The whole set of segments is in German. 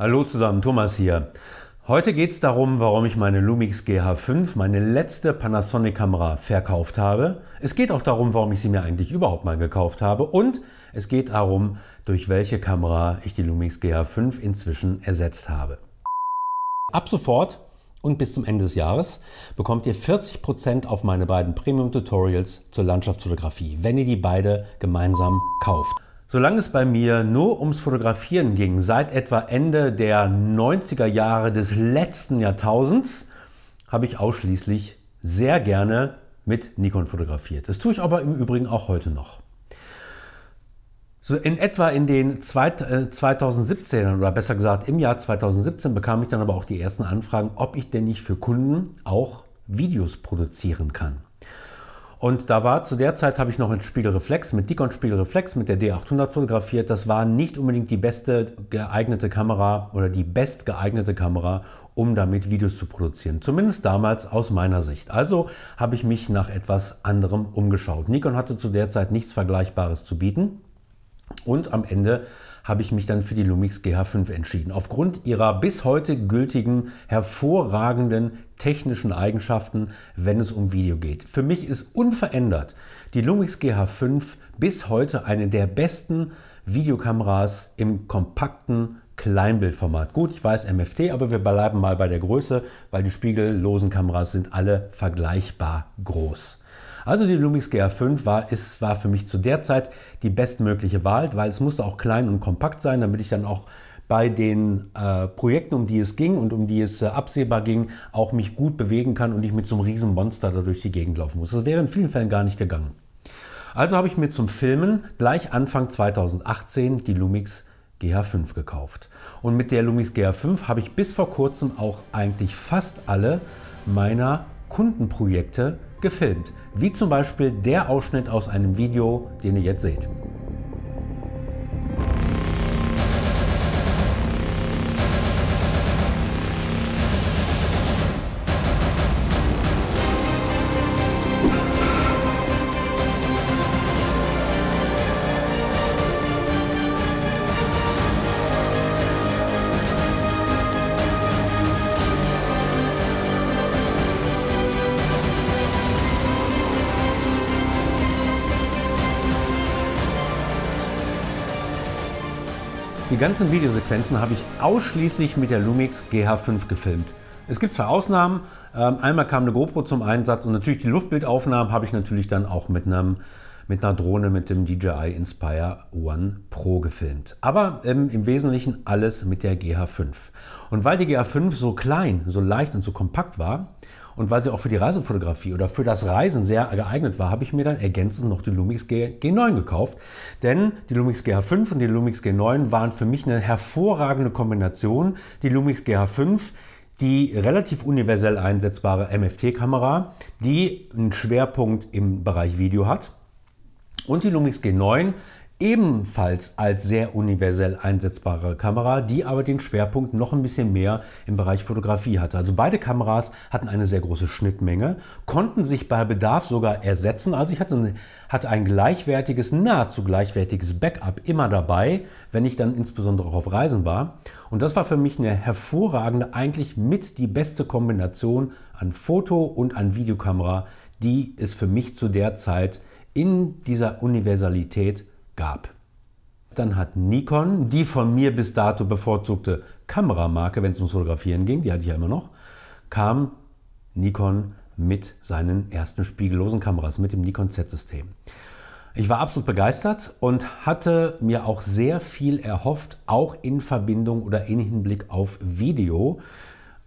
Hallo zusammen, Thomas hier. Heute geht es darum, warum ich meine Lumix GH5, meine letzte Panasonic-Kamera, verkauft habe. Es geht auch darum, warum ich sie mir eigentlich überhaupt mal gekauft habe. Und es geht darum, durch welche Kamera ich die Lumix GH5 inzwischen ersetzt habe. Ab sofort und bis zum Ende des Jahres bekommt ihr 40% auf meine beiden Premium-Tutorials zur Landschaftsfotografie, wenn ihr die beide gemeinsam kauft. Solange es bei mir nur ums Fotografieren ging, seit etwa Ende der 90er Jahre des letzten Jahrtausends, habe ich ausschließlich sehr gerne mit Nikon fotografiert. Das tue ich aber im Übrigen auch heute noch. So in etwa in den 2017 äh, oder besser gesagt im Jahr 2017 bekam ich dann aber auch die ersten Anfragen, ob ich denn nicht für Kunden auch Videos produzieren kann. Und da war zu der Zeit, habe ich noch mit Spiegelreflex, mit Nikon Spiegelreflex, mit der D800 fotografiert. Das war nicht unbedingt die beste geeignete Kamera oder die best geeignete Kamera, um damit Videos zu produzieren. Zumindest damals aus meiner Sicht. Also habe ich mich nach etwas anderem umgeschaut. Nikon hatte zu der Zeit nichts Vergleichbares zu bieten. Und am Ende habe ich mich dann für die Lumix GH5 entschieden. Aufgrund ihrer bis heute gültigen, hervorragenden technischen Eigenschaften, wenn es um Video geht. Für mich ist unverändert die Lumix GH5 bis heute eine der besten Videokameras im kompakten Kleinbildformat. Gut, ich weiß MFT, aber wir bleiben mal bei der Größe, weil die spiegellosen Kameras sind alle vergleichbar groß. Also die Lumix GR5 war, ist, war für mich zu der Zeit die bestmögliche Wahl, weil es musste auch klein und kompakt sein, damit ich dann auch bei den äh, Projekten, um die es ging und um die es äh, absehbar ging, auch mich gut bewegen kann und nicht mit so einem riesen Monster da durch die Gegend laufen muss. Das wäre in vielen Fällen gar nicht gegangen. Also habe ich mir zum Filmen gleich Anfang 2018 die Lumix GH5 gekauft. Und mit der Lumix GH5 habe ich bis vor kurzem auch eigentlich fast alle meiner Kundenprojekte gefilmt, wie zum Beispiel der Ausschnitt aus einem Video, den ihr jetzt seht. Die ganzen Videosequenzen habe ich ausschließlich mit der Lumix GH5 gefilmt. Es gibt zwei Ausnahmen. Ähm, einmal kam eine GoPro zum Einsatz und natürlich die Luftbildaufnahmen habe ich natürlich dann auch mit, einem, mit einer Drohne mit dem DJI Inspire One Pro gefilmt. Aber ähm, im Wesentlichen alles mit der GH5. Und weil die GH5 so klein, so leicht und so kompakt war und weil sie auch für die Reisefotografie oder für das Reisen sehr geeignet war, habe ich mir dann ergänzend noch die Lumix G 9 gekauft. Denn die Lumix GH5 und die Lumix G9 waren für mich eine hervorragende Kombination. Die Lumix GH5 die relativ universell einsetzbare MFT-Kamera, die einen Schwerpunkt im Bereich Video hat. Und die Lumix G9, ebenfalls als sehr universell einsetzbare Kamera, die aber den Schwerpunkt noch ein bisschen mehr im Bereich Fotografie hatte. Also beide Kameras hatten eine sehr große Schnittmenge, konnten sich bei Bedarf sogar ersetzen. Also ich hatte ein, hatte ein gleichwertiges, nahezu gleichwertiges Backup immer dabei, wenn ich dann insbesondere auch auf Reisen war. Und das war für mich eine hervorragende, eigentlich mit die beste Kombination an Foto und an Videokamera, die es für mich zu der Zeit in dieser Universalität gab. Dann hat Nikon, die von mir bis dato bevorzugte Kameramarke, wenn es ums Fotografieren ging, die hatte ich ja immer noch, kam Nikon mit seinen ersten spiegellosen Kameras, mit dem Nikon Z-System. Ich war absolut begeistert und hatte mir auch sehr viel erhofft, auch in Verbindung oder in Hinblick auf Video.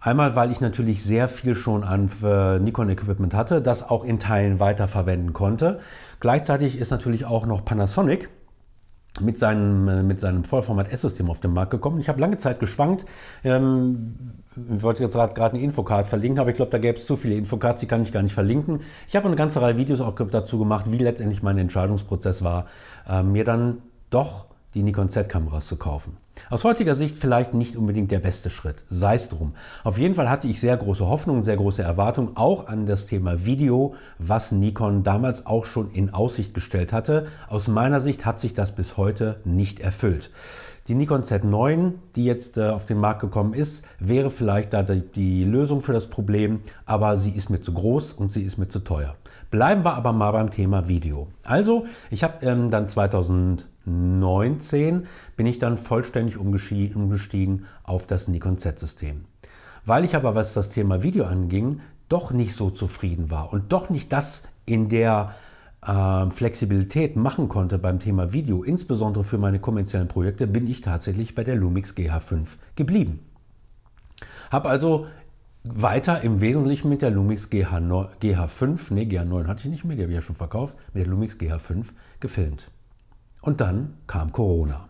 Einmal, weil ich natürlich sehr viel schon an äh, Nikon-Equipment hatte, das auch in Teilen weiterverwenden konnte. Gleichzeitig ist natürlich auch noch Panasonic mit seinem, äh, mit seinem Vollformat S-System auf den Markt gekommen. Ich habe lange Zeit geschwankt. Ähm, ich wollte jetzt gerade eine Infocard verlinken, aber ich glaube, da gäbe es zu viele Infocards, die kann ich gar nicht verlinken. Ich habe eine ganze Reihe Videos auch dazu gemacht, wie letztendlich mein Entscheidungsprozess war, äh, mir dann doch die Nikon-Z-Kameras zu kaufen. Aus heutiger Sicht vielleicht nicht unbedingt der beste Schritt, sei es drum. Auf jeden Fall hatte ich sehr große Hoffnung, sehr große Erwartung auch an das Thema Video, was Nikon damals auch schon in Aussicht gestellt hatte. Aus meiner Sicht hat sich das bis heute nicht erfüllt. Die Nikon Z9, die jetzt äh, auf den Markt gekommen ist, wäre vielleicht da die Lösung für das Problem, aber sie ist mir zu groß und sie ist mir zu teuer. Bleiben wir aber mal beim Thema Video. Also, ich habe ähm, dann 2019 bin ich dann vollständig umgestiegen auf das Nikon Z-System. Weil ich aber, was das Thema Video anging, doch nicht so zufrieden war und doch nicht das in der ähm, Flexibilität machen konnte beim Thema Video, insbesondere für meine kommerziellen Projekte, bin ich tatsächlich bei der Lumix GH5 geblieben. Habe also weiter im Wesentlichen mit der Lumix GH, GH5, nee, GH9 hatte ich nicht mehr, die habe ich ja schon verkauft, mit der Lumix GH5 gefilmt. Und dann kam Corona.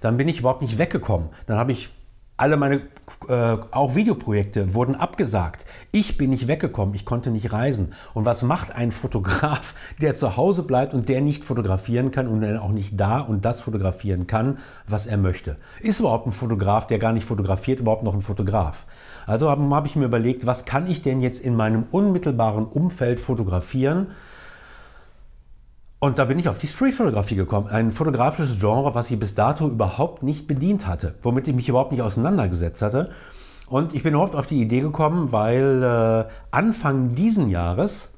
Dann bin ich überhaupt nicht weggekommen. Dann habe ich alle meine äh, auch Videoprojekte wurden abgesagt. Ich bin nicht weggekommen, ich konnte nicht reisen. Und was macht ein Fotograf, der zu Hause bleibt und der nicht fotografieren kann und dann auch nicht da und das fotografieren kann, was er möchte? Ist überhaupt ein Fotograf, der gar nicht fotografiert, überhaupt noch ein Fotograf? Also habe hab ich mir überlegt, was kann ich denn jetzt in meinem unmittelbaren Umfeld fotografieren? Und da bin ich auf die Street-Fotografie gekommen. Ein fotografisches Genre, was ich bis dato überhaupt nicht bedient hatte, womit ich mich überhaupt nicht auseinandergesetzt hatte. Und ich bin überhaupt auf die Idee gekommen, weil äh, Anfang diesen Jahres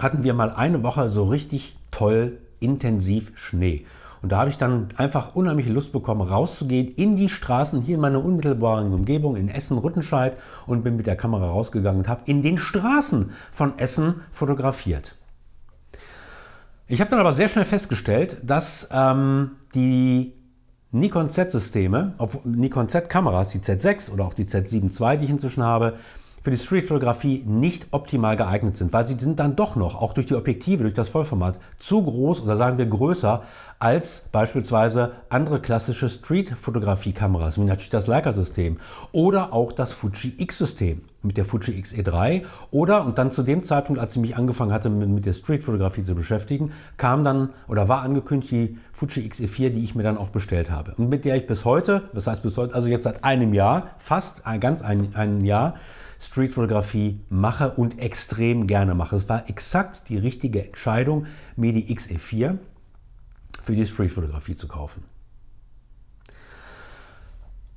hatten wir mal eine Woche so richtig toll, intensiv Schnee. Und da habe ich dann einfach unheimlich Lust bekommen, rauszugehen in die Straßen hier in meiner unmittelbaren Umgebung in Essen, Rüttenscheid und bin mit der Kamera rausgegangen und habe in den Straßen von Essen fotografiert. Ich habe dann aber sehr schnell festgestellt, dass ähm, die Nikon Z-Systeme, Nikon Z-Kameras, die Z6 oder auch die Z7 II, die ich inzwischen habe, für die Streetfotografie nicht optimal geeignet sind, weil sie sind dann doch noch, auch durch die Objektive, durch das Vollformat, zu groß oder sagen wir größer als beispielsweise andere klassische Streetfotografie-Kameras, wie natürlich das Leica-System oder auch das Fuji X-System mit der Fuji X-E3 oder und dann zu dem Zeitpunkt, als ich mich angefangen hatte mit der Streetfotografie zu beschäftigen, kam dann oder war angekündigt die Fuji X-E4, die ich mir dann auch bestellt habe und mit der ich bis heute, das heißt bis heute, also jetzt seit einem Jahr, fast ganz ein, ein Jahr, Streetfotografie mache und extrem gerne mache. Es war exakt die richtige Entscheidung, mir die XE4 für die Streetfotografie zu kaufen.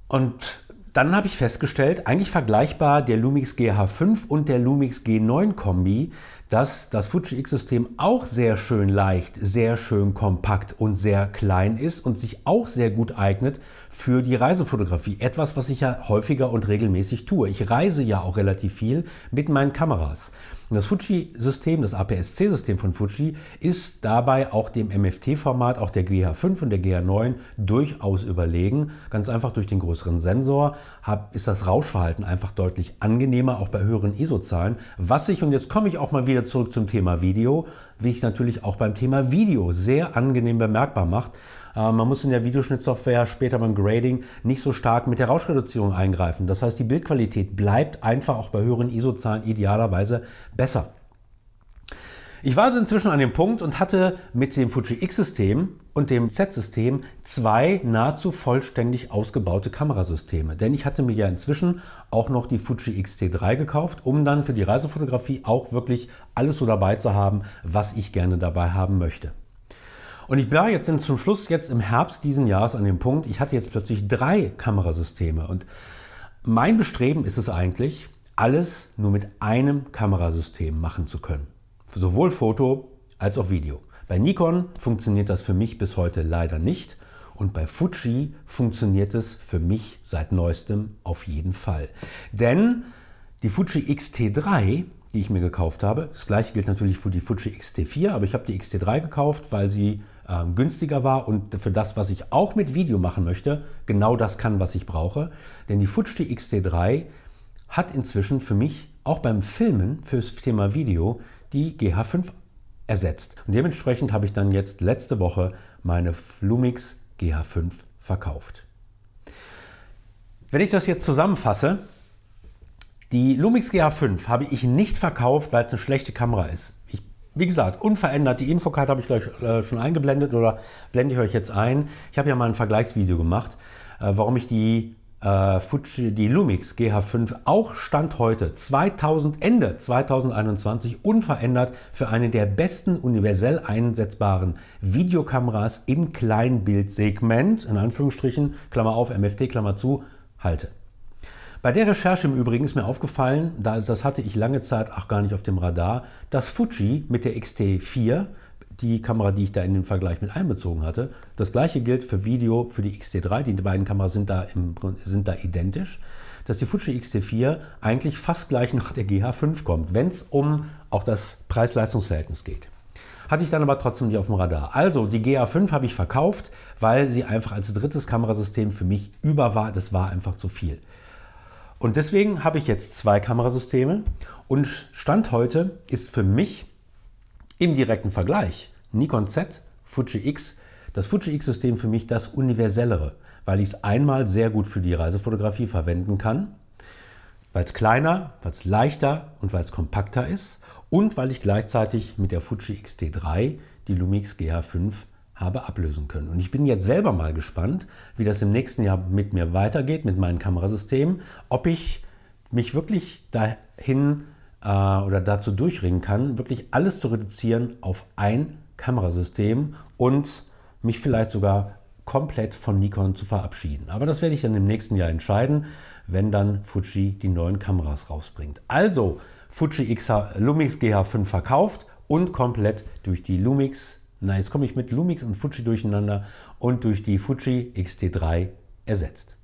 Und dann habe ich festgestellt, eigentlich vergleichbar der Lumix GH5 und der Lumix G9 Kombi, dass das Fuji X-System auch sehr schön leicht, sehr schön kompakt und sehr klein ist und sich auch sehr gut eignet für die Reisefotografie. Etwas, was ich ja häufiger und regelmäßig tue. Ich reise ja auch relativ viel mit meinen Kameras das Fuji-System, das APS-C-System von Fuji, ist dabei auch dem MFT-Format, auch der GH5 und der GH9 durchaus überlegen. Ganz einfach durch den größeren Sensor ist das Rauschverhalten einfach deutlich angenehmer, auch bei höheren ISO-Zahlen. Was ich, und jetzt komme ich auch mal wieder zurück zum Thema Video, wie ich natürlich auch beim Thema Video sehr angenehm bemerkbar macht. Äh, man muss in der Videoschnittsoftware später beim Grading nicht so stark mit der Rauschreduzierung eingreifen. Das heißt, die Bildqualität bleibt einfach auch bei höheren ISO-Zahlen idealerweise besser. Ich war also inzwischen an dem Punkt und hatte mit dem Fuji X-System und dem Z-System zwei nahezu vollständig ausgebaute Kamerasysteme. Denn ich hatte mir ja inzwischen auch noch die Fuji X-T3 gekauft, um dann für die Reisefotografie auch wirklich alles so dabei zu haben, was ich gerne dabei haben möchte. Und ich war jetzt zum Schluss jetzt im Herbst diesen Jahres an dem Punkt, ich hatte jetzt plötzlich drei Kamerasysteme. Und mein Bestreben ist es eigentlich, alles nur mit einem Kamerasystem machen zu können. Sowohl Foto als auch Video. Bei Nikon funktioniert das für mich bis heute leider nicht. Und bei Fuji funktioniert es für mich seit neuestem auf jeden Fall. Denn die Fuji XT3 die ich mir gekauft habe. Das gleiche gilt natürlich für die Fuji X-T4, aber ich habe die X-T3 gekauft, weil sie äh, günstiger war und für das, was ich auch mit Video machen möchte, genau das kann, was ich brauche. Denn die Fuji X-T3 hat inzwischen für mich auch beim Filmen fürs Thema Video die GH5 ersetzt. Und dementsprechend habe ich dann jetzt letzte Woche meine Lumix GH5 verkauft. Wenn ich das jetzt zusammenfasse, die Lumix GH5 habe ich nicht verkauft, weil es eine schlechte Kamera ist. Ich, wie gesagt, unverändert. Die Infokarte habe ich gleich äh, schon eingeblendet oder blende ich euch jetzt ein. Ich habe ja mal ein Vergleichsvideo gemacht, äh, warum ich die, äh, Fuji, die Lumix GH5 auch Stand heute, 2000, Ende 2021, unverändert für eine der besten universell einsetzbaren Videokameras im Kleinbildsegment, in Anführungsstrichen, Klammer auf, MFT, Klammer zu, halte. Bei der Recherche im Übrigen ist mir aufgefallen, das hatte ich lange Zeit auch gar nicht auf dem Radar, dass Fuji mit der XT4, die Kamera, die ich da in den Vergleich mit einbezogen hatte, das gleiche gilt für Video für die XT3, die beiden Kameras sind da, im, sind da identisch, dass die Fuji XT4 eigentlich fast gleich nach der GH5 kommt, wenn es um auch das Preis-Leistungs-Verhältnis geht hatte ich dann aber trotzdem die auf dem Radar. Also die GA5 habe ich verkauft, weil sie einfach als drittes Kamerasystem für mich über war. Das war einfach zu viel. Und deswegen habe ich jetzt zwei Kamerasysteme und Stand heute ist für mich im direkten Vergleich Nikon Z, Fuji X, das Fuji X-System für mich das universellere, weil ich es einmal sehr gut für die Reisefotografie verwenden kann, weil es kleiner, weil es leichter und weil es kompakter ist und weil ich gleichzeitig mit der Fuji X-T3 die Lumix GH5 habe ablösen können. Und ich bin jetzt selber mal gespannt, wie das im nächsten Jahr mit mir weitergeht, mit meinen Kamerasystemen, ob ich mich wirklich dahin äh, oder dazu durchringen kann, wirklich alles zu reduzieren auf ein Kamerasystem und mich vielleicht sogar komplett von Nikon zu verabschieden. Aber das werde ich dann im nächsten Jahr entscheiden, wenn dann Fuji die neuen Kameras rausbringt. Also Fuji XH, Lumix GH5 verkauft und komplett durch die Lumix na, jetzt komme ich mit Lumix und Fuji durcheinander und durch die Fuji XT3 ersetzt.